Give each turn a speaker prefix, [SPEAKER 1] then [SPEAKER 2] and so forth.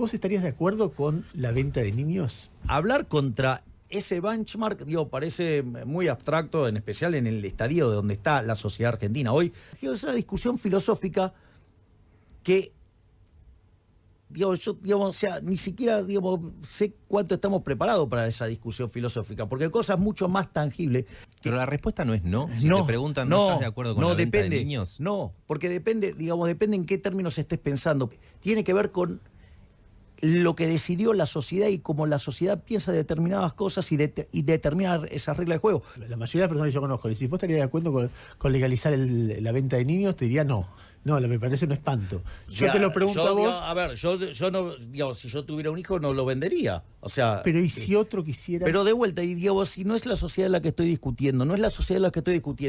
[SPEAKER 1] ¿Vos estarías de acuerdo con la venta de niños?
[SPEAKER 2] Hablar contra ese benchmark, digo, parece muy abstracto, en especial en el estadio de donde está la sociedad argentina hoy. es una discusión filosófica que, digo, yo, o sea, ni siquiera, digamos, sé cuánto estamos preparados para esa discusión filosófica, porque hay cosas mucho más tangibles. Pero la respuesta no es no. Si te preguntan, ¿no, estás de acuerdo con no, la depende, venta de niños? No, porque depende, digamos, depende en qué términos estés pensando. Tiene que ver con lo que decidió la sociedad y cómo la sociedad piensa determinadas cosas y, de, y
[SPEAKER 1] determinar esas reglas de juego. La mayoría de las personas que yo conozco, si vos estarías de acuerdo con, legalizar la venta de niños, te diría no. No, me parece un espanto. Yo te lo pregunto a vos.
[SPEAKER 3] a ver, yo, no, digamos, si yo tuviera un hijo no lo vendería. O sea. Pero ¿y si otro quisiera? Pero de vuelta, y digo,
[SPEAKER 2] si no es la sociedad la que estoy discutiendo, no es la sociedad la que estoy discutiendo.